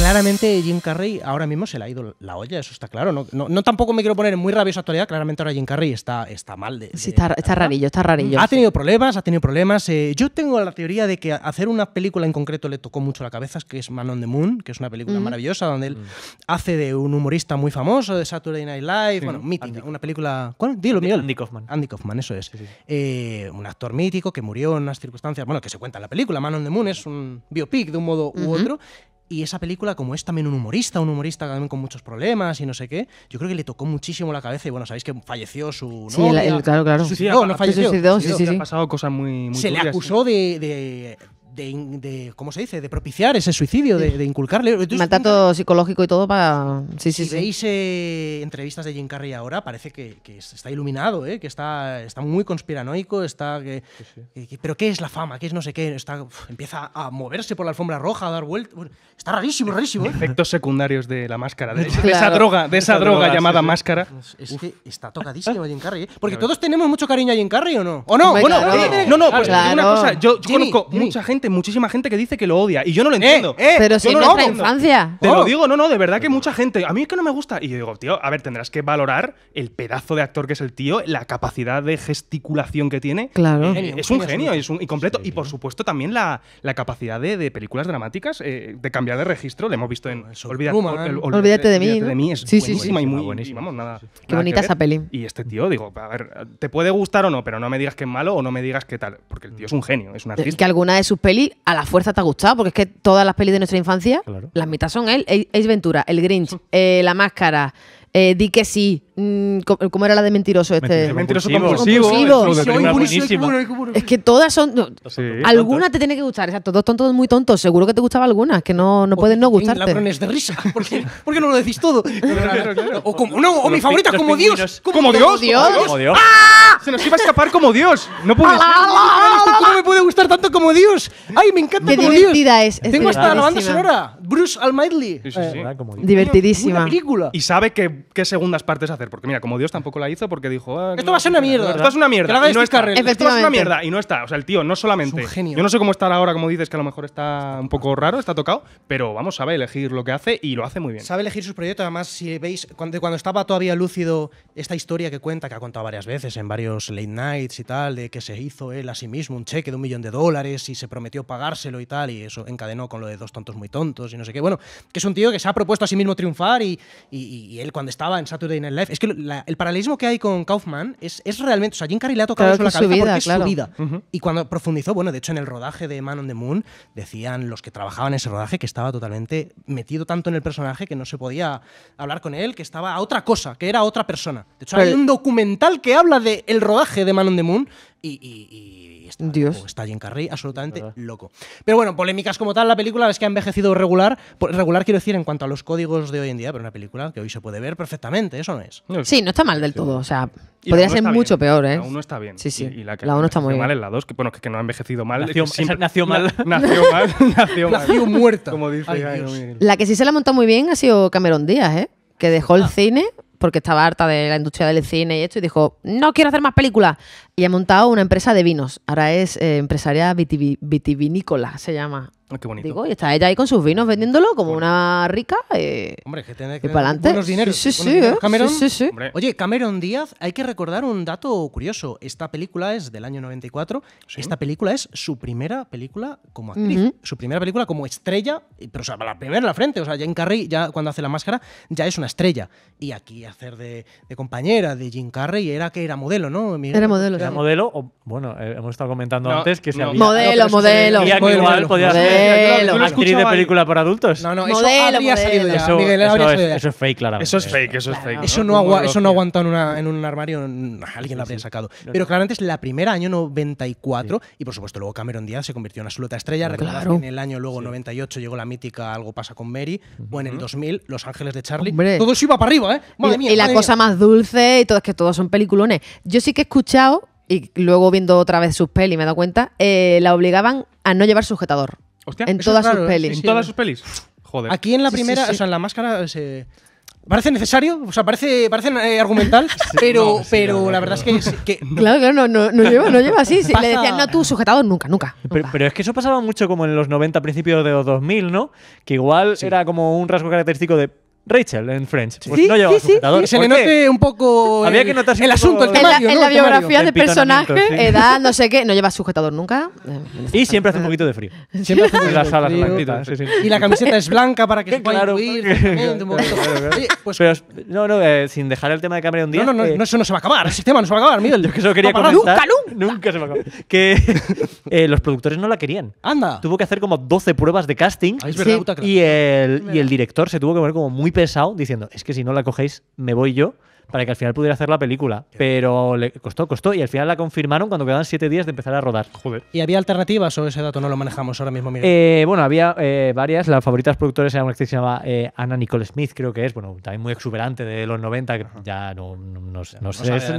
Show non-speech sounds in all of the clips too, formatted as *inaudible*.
claramente Jim Carrey ahora mismo se le ha ido la olla, eso está claro. No, tampoco me quiero poner en muy rabiosa actualidad, claramente ahora Jim Carrey está, está mal. De, sí, está, está rarillo, está rarillo. Ha tenido problemas, ha tenido problemas. Eh, yo tengo la teoría de que hacer una película en concreto le tocó mucho la cabeza, que es Man on the Moon, que es una película maravillosa donde él mm. hace de un humorista muy famoso, de Saturday Night Live, bueno, mítica, una película... ¿Cuál? Dilo, mío. Andy Kaufman. Andy Kaufman, eso es. Eh, un actor mítico que murió en unas circunstancias, bueno, que se cuenta en la película, Man on the Moon es un biopic de un modo u otro. Y esa película, como es también un humorista, un humorista también con muchos problemas y no sé qué, yo creo que le tocó muchísimo la cabeza. Y bueno, sabéis que falleció su sí, claro, claro. no falleció. sí, sí, sí. Ha pasado cosas muy, muy Se le acusó de de, de, ¿cómo se dice? De propiciar ese suicidio, de, de inculcarle. Entonces, Maltrato psicológico y todo para... Sí, sí, si sí. veis eh, entrevistas de Jim Carrey ahora, parece que, que está iluminado, ¿eh? que está, está muy conspiranoico, está... pero ¿qué es la fama? ¿Qué es no sé qué? Está, empieza a moverse por la alfombra roja, a dar vueltas. Está rarísimo, rarísimo. Eh. Efectos secundarios de la máscara, de, *laughs* esa droga, de esa, droga, llamada máscara. Pues es, que está tocadísimo Jim Carrey. Eh. Porque todos tenemos mucho cariño a Jim Carrey, ¿o no? ¿O no? bueno no? no? una cosa, yo conozco mucha gente muchísima gente que dice que lo odia. Y yo no lo eh, entiendo. Eh, pero si no, nuestra infancia. Te lo oh. digo, no, no, de verdad que mucha gente. A mí es que no me gusta. Y yo digo, tío, a ver, tendrás que valorar el pedazo de actor que es el tío, la capacidad de gesticulación que tiene. Claro. Eh, es un genio es un, y completo. Y por supuesto también la, capacidad de, películas dramáticas, de cambiar de registro. Lo hemos visto en Olvídate, de mí. sí, sí, sí. y muy buenísima. Qué bonita esa peli. Y este tío, digo, a ver, te puede gustar o no, pero no me digas que es malo o no me digas que tal. Porque el tío es un genio, es un artista. Que alguna de sus a la fuerza te ha gustado, porque es que todas las pelis de nuestra infancia, las mitad son él, Ace Ventura, El Grinch, *laughs* eh, La Máscara, eh, Di que sí, mm, ¿cómo era la de mentiroso este? mentiroso compulsivo. compulsivo. compulsivo. Es, que es que todas son... alguna te tiene que gustar, exacto. Dos tontos muy tontos, seguro que te gustaba alguna, que no, no pueden no gustarte. Ladrones de risa, *laughs* ¿por qué, no lo decís todo? o como, no, o mi favorita, como Dios. Como Dios. Como Dios. ¡Ah! se nos iba a escapar como Dios. No puede ser. Ah, ah, ah, este me puede gustar tanto como Dios? ¡Ay, me encanta como Dios! divertida es. Tengo hasta la banda sonora. Bruce Almighty. Sí, sí, eh, Divertidísima. película. Y sabe qué, qué segundas partes hacer. Porque mira, como Dios tampoco la hizo porque dijo... Esto va a ser una mierda. Este Esto es una ser mierda. no ser una mierda. Y no está. O sea, el tío no solamente... genio. Yo no sé cómo está ahora, como dices, que a lo mejor está un poco raro, está tocado. Pero vamos, sabe elegir lo que hace y lo hace muy bien. Sabe elegir sus proyectos. Además, si veis, cuando, cuando estaba todavía lúcido, esta historia que cuenta, que ha contado varias veces en varios los late nights y tal, de que se hizo él a sí mismo un cheque de un millón de dólares y se prometió pagárselo y tal, y eso encadenó con lo de dos tontos muy tontos y no sé qué. Bueno, que es un tío que se ha propuesto a sí mismo triunfar y, y, él cuando estaba en Saturday Night Live, es que el paralelismo que hay con Kaufman es, es realmente, o sea, Jim Carrey le ha tocado eso la cabeza vida, es su vida. Y cuando profundizó, bueno, de hecho en el rodaje de Man on the Moon decían los que trabajaban en ese rodaje que estaba totalmente metido tanto en el personaje que no se podía hablar con él, que estaba a otra cosa, que era otra persona. De hecho, hay un documental que habla de el rodaje de Man on the Moon y, está, Dios. está Jim Carrey absolutamente loco. Pero bueno, polémicas como tal, la película es que ha envejecido regular, regular quiero decir en cuanto a los códigos de hoy en día, pero una película que hoy se puede ver perfectamente, eso no es. Sí, no está mal del todo, o sea, podría ser mucho peor, ¿eh? La 1 está bien. Y, la, que está muy mal la 2, que bueno, que, que no ha envejecido mal. Nació, mal. *laughs* *laughs* Nació mal. nació, muerta. Como dice La que sí se la ha montado muy bien ha sido Cameron Díaz, ¿eh? Que dejó el ah. cine porque estaba harta de la industria del cine y esto, y dijo, no quiero hacer más películas. Y ha montado una empresa de vinos. Ahora es eh, empresaria vitivinícola, se llama. Ah, bonito. y está ella ahí con sus vinos vendiéndolo como una rica. Eh, Hombre, que tiene que para dineros. Sí, ¿eh? sí, Cameron, Oye, Cameron Díaz, hay que recordar un dato curioso. Esta película es del año 94. Esta película es su primera película como actriz. Su primera película como estrella, pero o sea, la primera en la frente. O sea, Jane Carrey, ya cuando hace la máscara, ya es una estrella. Y aquí hacer de, compañera de Jim Carrey era que era modelo, ¿no? Era modelo. Era modelo, bueno, eh, hemos estado comentando antes que se había... Modelo, modelo. modelo, podía modelo. de película para adultos. No, no, eso salido Eso, es, fake, claramente. Eso es fake, eso es fake. Eso no, agua, eso aguantó en, un armario, alguien lo habría sacado. Pero claramente es la primera, año 94, y por supuesto luego Cameron Díaz se convirtió en una absoluta estrella. Recordad que en el año luego 98 llegó la mítica Algo pasa con Mary, o en el 2000 Los Ángeles de Charlie. Todo eso iba para arriba, ¿eh? y la cosa más dulce y todo, es que todos son peliculones. Yo sí que he escuchado y luego viendo otra vez sus pelis me he dado cuenta, eh, la obligaban a no llevar sujetador en todas sus ¿eh? pelis. En todas sus pelis. Joder. Aquí en la primera, o sea, en la máscara Parece necesario, o sea, parece, eh, argumental, *laughs* pero, pero la verdad es que, que *laughs* Claro, claro, no, no, lleva, no lleva así. Le decían, no, tú, sujetado nunca, nunca. Pero, es que eso pasaba mucho como en los 90, principios de los 2000, ¿no? Que igual era como un rasgo característico de Rachel en French. Pues no llevaba sí, se le note un poco. Había que notarse el asunto, el temario. En la, ¿no? la biografía de personaje, edad, eh, no sé qué, no lleva sujetador nunca. Y siempre hace un poquito de frío. *laughs* Siempre hace un las alas blanquitas. Y la camiseta es blanca para que se pueda claro, incluir. Pero, no, no, eh, sin dejar el tema de Cameron Díaz. No, no, no, no, eh, eso no se va a acabar. Ese tema no se va a acabar, Miguel. *laughs* Yo que eso quería comentar. ¡Nunca, nunca! Nunca se va a acabar. Que *laughs* los productores no la querían. ¡Anda! Tuvo que hacer como 12 pruebas de casting. Ah, es verdad, y, el, y el director se tuvo que poner como muy diciendo, es que si no la cogéis, me voy yo para que al final pudiera hacer la película. Pero le costó, costó, y al final la confirmaron cuando quedaban siete días de empezar a rodar. Joder. ¿Y había alternativas o ese dato no lo manejamos ahora mismo? Eh, bueno, había eh, varias. las favoritas productores era una actriz que se llamaba Ana eh, Anna Nicole Smith, creo que es, bueno, también muy exuberante de los 90, ya no, se, no,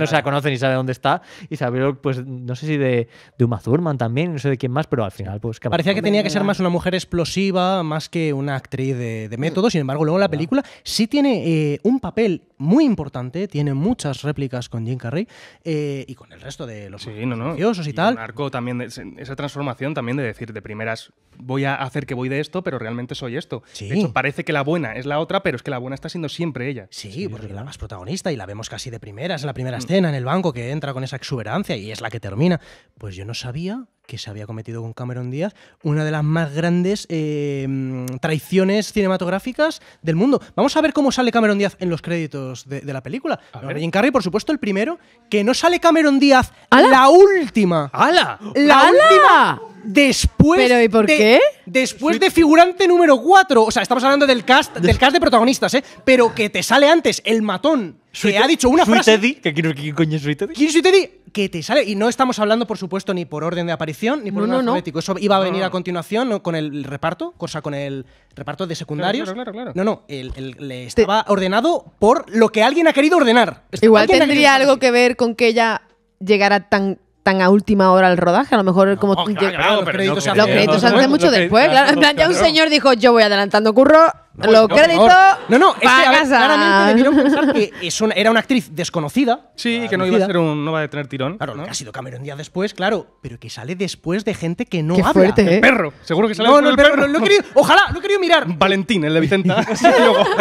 se la conoce ni sabe dónde está. Y se pues, no sé si de, Uma Thurman también, no sé de quién más, pero al final, pues... Parecía que tenía que ser más una mujer explosiva, más que una actriz de, de método. Sin embargo, luego la película sí tiene eh, un papel muy importante tiene muchas réplicas con Jim Carrey eh, y con el resto de los sí, no, y, tal. Arco también, esa transformación también de decir de primeras, voy a hacer que voy de esto, pero realmente soy esto. Sí. De hecho, parece que la buena es la otra, pero es que la buena está siendo siempre ella. Sí, porque la más protagonista y la vemos casi de primeras, en la primera mm. escena, en el banco, que entra con esa exuberancia y es la que termina. Pues yo no sabía que se había cometido con Cameron Díaz, una de las más grandes em, traiciones cinematográficas del mundo. Vamos a ver cómo sale Cameron Díaz en los créditos de, la película. ver, Jim por supuesto, el primero, que no sale Cameron Díaz, la última. ¡Hala! ¡La última! Después. ¿Pero y por qué? Después de figurante número 4. O sea, estamos hablando del cast, del cast de protagonistas, ¿eh? Pero que te sale antes el matón ha dicho una frase. que, ¿Quién coño es ¿Quién es Que te sale. Y no estamos hablando, por supuesto, ni por orden de aparición, ni por no, orden Eso iba a venir a continuación con el reparto, cosa con el reparto de secundarios. Claro, claro, claro, no, no. le estaba ordenado por lo que alguien ha querido ordenar. Igual tendría algo que ver con que ella llegara tan tan a última hora el rodaje, a lo mejor como los créditos se hacen mucho después, en plan ya un señor dijo, "Yo voy adelantando curro, pues, Lo no, crédito. No, no, es que a ver, claramente debieron pensar que es una, era una actriz desconocida. Sí, y que no iba a ser un, no va a tener tirón. Claro, ¿no? que ha sido Cameron Díaz después, claro, pero que sale después de gente que no Qué Fuerte, ¿eh? El perro, seguro que sale no, no, el perro. No, lo quería, ojalá, lo he querido mirar. Valentín, el de Vicenta. que se es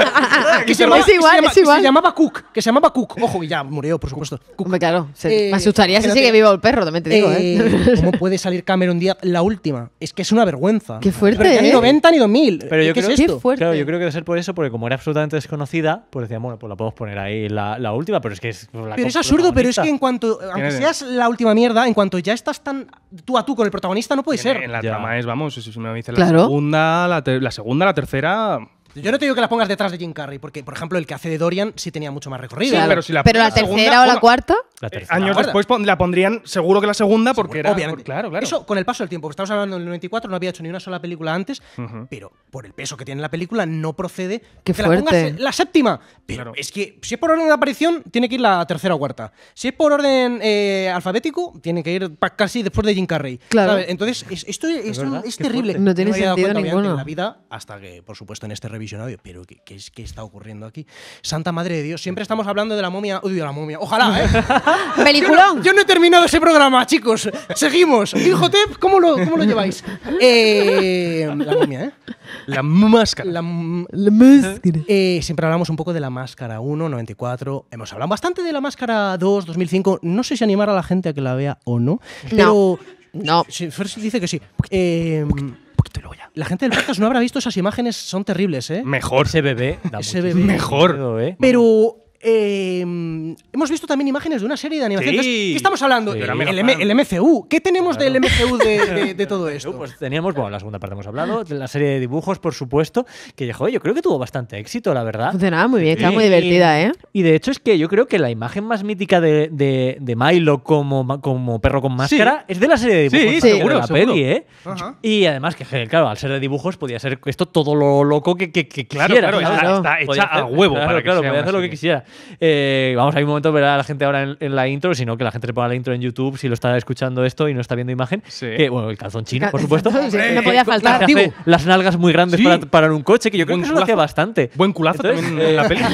igual, que se llama, es igual. Que se llamaba Cook, que se llamaba Cook. Ojo, que ya murió, por supuesto. Cook. Hombre, claro, se, me eh, asustaría si sigue vivo el perro, también te digo. Eh, eh *laughs* ¿Cómo puede salir Cameron Díaz la última? Es que es una vergüenza. Qué fuerte. Pero ya ni 90 ¿eh? ni 2000. Pero yo creo que es fuerte creo que debe ser por eso, porque como era absolutamente desconocida, pues decían, bueno, pues la podemos poner ahí la, última, pero es que es Pero es absurdo, pero es que en cuanto, aunque seas la última mierda, en cuanto ya estás tan tú a tú con el protagonista, no puede ser. En la trama es, vamos, si me dice segunda, la, la segunda, la tercera, yo no te digo que la pongas detrás de Jim Carrey, porque, por ejemplo, el que hace de Dorian sí tenía mucho más recorrido. Sí, pero, si la, tercera o la cuarta. Eh, años después la pondrían seguro que la segunda, porque era. Obviamente. claro, claro. Eso con el paso del tiempo. Estamos hablando del 94, no había hecho ni una sola película antes, pero por el peso que tiene la película, no procede que la pongas la séptima. Pero es que si es por orden de aparición, tiene que ir la tercera o cuarta. Si es por orden eh, alfabético, tiene que ir casi después de Jim Carrey. Claro. Entonces, esto es, terrible. No tiene no sentido En la vida, hasta que, por supuesto, en este visionario Pero ¿qué, es, ¿qué está ocurriendo aquí? Santa Madre de Dios, siempre estamos hablando de la momia. Uy, la momia. Ojalá, ¿eh? *laughs* Yo no, he terminado ese programa, chicos. Seguimos. Hijotep, ¿cómo lo, lo lleváis? *laughs* Eh, la momia, ¿eh? La máscara. La, eh, siempre hablamos un poco de la máscara 1, 94. Hemos hablado bastante de la máscara 2, 2005. No sé si animar a la gente a que la vea o no. Pero. No. dice que sí. Eh, la gente del podcast no habrá visto esas imágenes, son terribles, ¿eh? Mejor. Ese bebé. Mejor. ¿eh? Pero Em, hemos visto también imágenes de una serie de animaciones ¿Qué estamos hablando? El, MCU. ¿Qué tenemos del MCU de, *laughs* todo esto? Pues teníamos, bueno, la segunda parte hemos hablado, de la serie de dibujos, por supuesto, que llegó. yo creo que tuvo bastante éxito, la verdad. Funcionaba muy bien, estaba muy divertida, ¿eh? Y de hecho es que yo creo que la imagen más mítica de, Milo como, como perro con máscara es de la serie de dibujos, de seguro, la peli, ¿eh? Y además que, claro, al ser de dibujos podía ser esto todo lo loco que, quisiera. Claro, está, hecha a huevo. Claro, para que claro, hacer lo que quisiera. Eh, vamos, hay un momento, Ver a la gente ahora en, la intro, sino que la gente le ponga la intro en YouTube si lo está escuchando esto y no está viendo imagen. Que, eh, bueno, el calzón chino, por supuesto. *laughs* no podía eh, faltar. Las, nalgas muy grandes para, un coche, que yo creo que eso bastante. Buen culazo la eh, *laughs*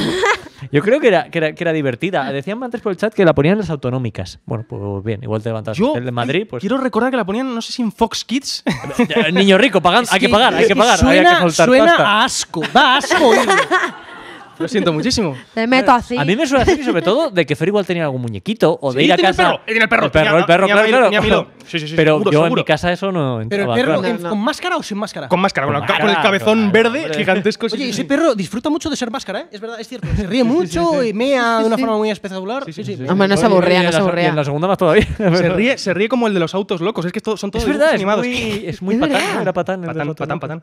Yo creo que era, que era, divertida. Decían antes por el chat que la ponían las autonómicas. Bueno, pues bien, igual te levantas yo, el de Madrid. Pues- quiero recordar que la ponían, no sé si en Fox Kids. *laughs* Niño rico, pagando. hay que pagar, hay que pagar. Suena, hay que soltar a asco. asco. Lo siento muchísimo. Te meto así. A mí me suena decir, sobre todo, de que Fer igual tenía algún muñequito o de ir a casa. El perro, el perro, el perro, el claro, *laughs* Pero yo en mi casa eso no ¿Pero el perro con máscara o sin máscara? Con máscara, con, el cabezón verde gigantesco. Oye, ese perro disfruta mucho de ser máscara, ¿eh? Es verdad, es cierto. Se ríe *laughs* mucho y mea de una forma muy espectacular. Sí, sí, sí no se aburrea, no se En la segunda más todavía. *laughs* Se ríe, se ríe como el de los autos locos. Es que son todos animados. Es muy patán, era patán. Patán, patán, patán.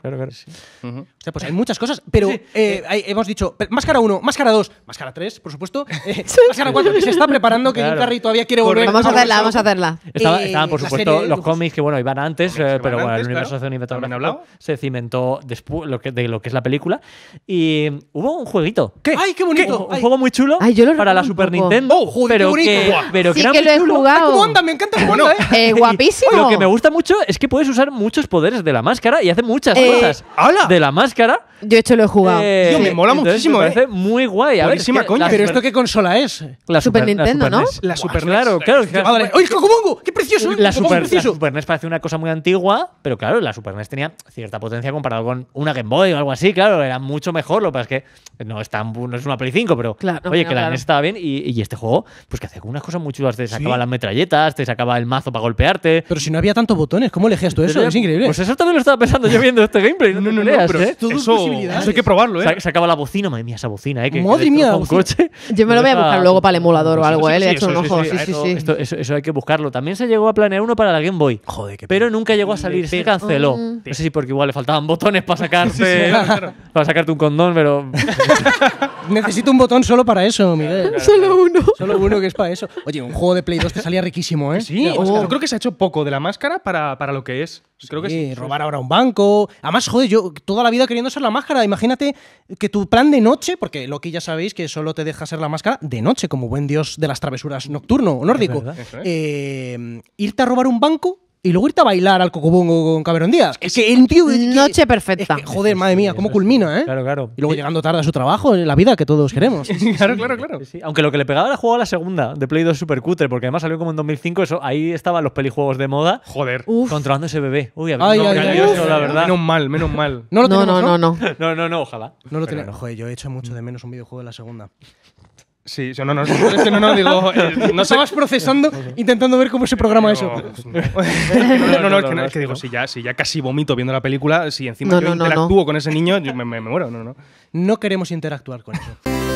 Pues hay muchas cosas, pero eh, eh, hemos dicho Máscara 1, Máscara 2, Máscara 3, por supuesto. *laughs* Eh, máscara 4, que se está preparando, que Jim Carrey todavía quiere volver. Vamos a hacerla, vamos a hacerla. estaban, por supuesto, los cómics que, bueno, iban antes, eh, pero bueno, el universo claro. cinematográfico se cimentó después de lo que es la película. Y hubo un jueguito. ¿Qué? ¡Ay, qué bonito! Un, juego muy chulo para la Super Nintendo. ¡Oh, pero Que, pero sí, que, he ¿Cómo anda? Me encanta ¿eh? guapísimo. lo que me gusta mucho es que puedes usar muchos poderes de la máscara y hace muchas cosas de la máscara. Yo hecho lo he jugado. Eh, me mola muchísimo, ¿eh? muy guay. A ver, es coña. ¿Pero esto qué consola es? La Super Nintendo, ¿no? E la Super e Claro, eh. claro. ¡Oye, ¡Qué precioso! Eh! la Super, NES e parece una cosa muy antigua, pero claro, la Super NES tenía cierta potencia comparado con una Game Boy o algo así, claro, era mucho mejor, lo que pasa es que no es, no es una Play 5, pero Claro, oye, que la NES estaba bien y, este juego, pues que hace unas cosas muy chulas, te sacaba las metralletas, te sacaba el mazo para golpearte. Pero si no había tantos botones, ¿cómo elegías tú eso? Es increíble. Pues eso también lo estaba pensando yo viendo este gameplay, no, no leas ¿eh? todo eso, eso hay que probarlo, ¿eh? Sacaba la bocina, madre mía, bocina, ¿eh? Madre Yo me lo *laughs* voy a buscar luego para el emulador o algo, ¿eh? eso, hay que buscarlo. También se llegó a planear uno para la Game Boy. Joder, Pero nunca llegó a salir, se canceló. Mm. No sé si porque igual le faltaban botones para sacarte, ¿eh? para sacarte un condón, pero. *laughs* Necesito un botón solo para eso, Miguel. Solo uno. Solo uno que es para eso. Oye, un juego de Play 2 te salía riquísimo, ¿eh? Sí, creo que se ha hecho poco de la máscara para, para lo que es. sí. robar ahora un banco. Además, joder, yo toda la vida queriendo ser la máscara. Imagínate que tu plan de noche porque porque Loki ya sabéis que solo te deja ser la máscara de noche, como buen dios de las travesuras nocturno o nórdico. Eh, irte a robar un banco y luego irte a bailar al cocobongo con Cameron Díaz. Es que el tío. Noche perfecta. joder, madre mía, cómo culmina, ¿eh? Claro, claro. Y luego llegando tarde a su trabajo, en la vida que todos queremos. *laughs* claro, claro, claro. Aunque lo que le pegaba era juego a la segunda, de Play 2 Super Cutter, porque además salió como en 2005, eso, ahí estaban los pelijuegos de moda. Joder. Uf. Controlando ese bebé. Uy, a ay, ay, ay, la verdad. Menos mal, menos mal. No lo no, no, no, *laughs* no, no. No, ojalá. No lo tenemos. Joder, yo he hecho mucho de menos un videojuego de la segunda. Sí, no, no, estabas *laughs* eh, procesando intentando ver cómo se programa eso. No, *laughs* no, no, es que, digo, si ya, si ya casi vomito viendo la película, si encima yo interactúo con ese niño, yo me muero, no, no. No queremos interactuar con eso.